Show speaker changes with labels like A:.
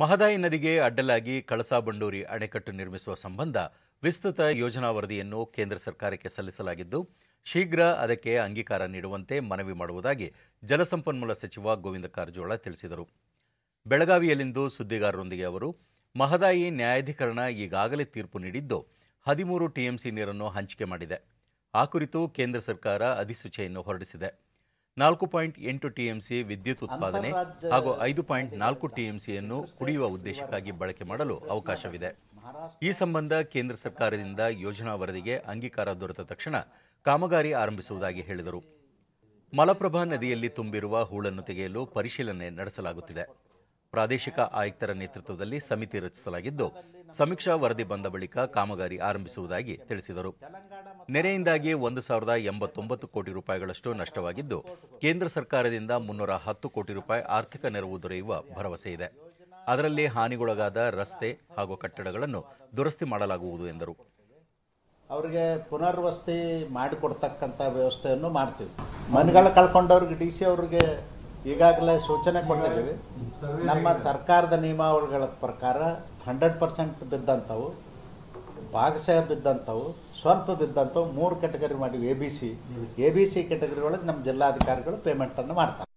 A: ಮಹದಾಯಿ ನದಿಗೆ ಅಡ್ಡಲಾಗಿ ಕಳಸಾ ಬಂಡೂರಿ ಅಣೆಕಟ್ಟು ನಿರ್ಮಿಸುವ ಸಂಬಂಧ ವಿಸ್ತೃತ ಯೋಜನಾ ವರದಿಯನ್ನು ಕೇಂದ್ರ ಸರ್ಕಾರಕ್ಕೆ ಸಲ್ಲಿಸಲಾಗಿದ್ದು ಶೀಘ್ರ ಅದಕ್ಕೆ ಅಂಗೀಕಾರ ನೀಡುವಂತೆ ಮನವಿ ಮಾಡುವುದಾಗಿ ಜಲಸಂಪನ್ಮೂಲ ಸಚಿವ ಗೋವಿಂದ ಕಾರಜೋಳ ತಿಳಿಸಿದರು ಬೆಳಗಾವಿಯಲ್ಲಿಂದು ಸುದ್ದಿಗಾರರೊಂದಿಗೆ ಅವರು ಮಹದಾಯಿ ನ್ಯಾಯಾಧೀಕರಣ ಈಗಾಗಲೇ ತೀರ್ಪು ನೀಡಿದ್ದು ಹದಿಮೂರು ಟಿಎಂಸಿ ನೀರನ್ನು ಹಂಚಿಕೆ ಮಾಡಿದೆ ಆ ಕುರಿತು ಕೇಂದ್ರ ಸರ್ಕಾರ ಅಧಿಸೂಚನೆಯನ್ನು ಹೊರಡಿಸಿದೆ ನಾಲ್ಕು ಪಾಯಿಂಟ್ ಎಂಟು ಟಿಎಂಸಿ ವಿದ್ಯುತ್ ಉತ್ಪಾದನೆ ಹಾಗೂ ಐದು ಪಾಯಿಂಟ್ ನಾಲ್ಕು ಟಿಎಂಸಿಯನ್ನು ಕುಡಿಯುವ ಉದ್ದೇಶಕ್ಕಾಗಿ ಬಳಕೆ ಮಾಡಲು ಅವಕಾಶವಿದೆ ಈ ಸಂಬಂಧ ಕೇಂದ್ರ ಸರ್ಕಾರದಿಂದ ಯೋಜನಾ ವರದಿಗೆ ಅಂಗೀಕಾರ ದೊರೆತ ತಕ್ಷಣ ಕಾಮಗಾರಿ ಆರಂಭಿಸುವುದಾಗಿ ಹೇಳಿದರು ಮಲಪ್ರಭಾ ನದಿಯಲ್ಲಿ ತುಂಬಿರುವ ಹೂಳನ್ನು ತೆಗೆಯಲು ಪರಿಶೀಲನೆ ನಡೆಸಲಾಗುತ್ತಿದೆ ಪ್ರಾದೇಶಿಕ ಆಯುಕ್ತರ ನೇತೃತ್ವದಲ್ಲಿ ಸಮಿತಿ ರಚಿಸಲಾಗಿದ್ದು ಸಮೀಕ್ಷಾ ವರದಿ ಬಂದ ಬಳಿಕ ಕಾಮಗಾರಿ ಆರಂಭಿಸುವುದಾಗಿ ತಿಳಿಸಿದರು ನೆರೆಯಿಂದಾಗಿ ಒಂದು ಸಾವಿರದ ಎಂಬತ್ತೊಂಬತ್ತು ಕೋಟಿ ರೂಪಾಯಿಗಳಷ್ಟು ನಷ್ಟವಾಗಿದ್ದು ಕೇಂದ್ರ ಸರ್ಕಾರದಿಂದ ಮುನ್ನೂರ ಹತ್ತು ಕೋಟಿ ರೂಪಾಯಿ ಆರ್ಥಿಕ ನೆರವು ದೊರೆಯುವ ಭರವಸೆ ಇದೆ ಅದರಲ್ಲಿ ಹಾನಿಗೊಳಗಾದ ರಸ್ತೆ ಹಾಗೂ ಕಟ್ಟಡಗಳನ್ನು ದುರಸ್ತಿ ಮಾಡಲಾಗುವುದು ಎಂದರು
B: ಅವರಿಗೆ ಪುನರ್ವಸತಿ ಮಾಡಿಕೊಡ್ತಕ್ಕಂಥ ವ್ಯವಸ್ಥೆಯನ್ನು ಮಾಡ್ತೀವಿ ಮನೆಗಳ ಕಳ್ಕೊಂಡವ್ರಿಗೆ ಡಿ ಸಿ ಅವ್ರಿಗೆ ಈಗಾಗಲೇ ಸೂಚನೆ ಕೊಟ್ಟಿದ್ದೀವಿ ನಮ್ಮ ಸರ್ಕಾರದ ನಿಯಮಾವಳಿಗಳ ಪ್ರಕಾರ ಹಂಡ್ರೆಡ್ ಪರ್ಸೆಂಟ್ ಬಿದ್ದಂಥವು ಭಾಗಶಃ ಬಿದ್ದಂಥವು ಸ್ವಲ್ಪ ಬಿದ್ದಂಥವು ಮೂರು ಕ್ಯಾಟಗರಿ ಮಾಡಿ A B C A B C category ಒಳಗೆ ನಮ್ಮ ಜಿಲ್ಲಾಧಿಕಾರಿಗಳು ಪೇಮೆಂಟನ್ನು ಮಾಡ್ತಾರೆ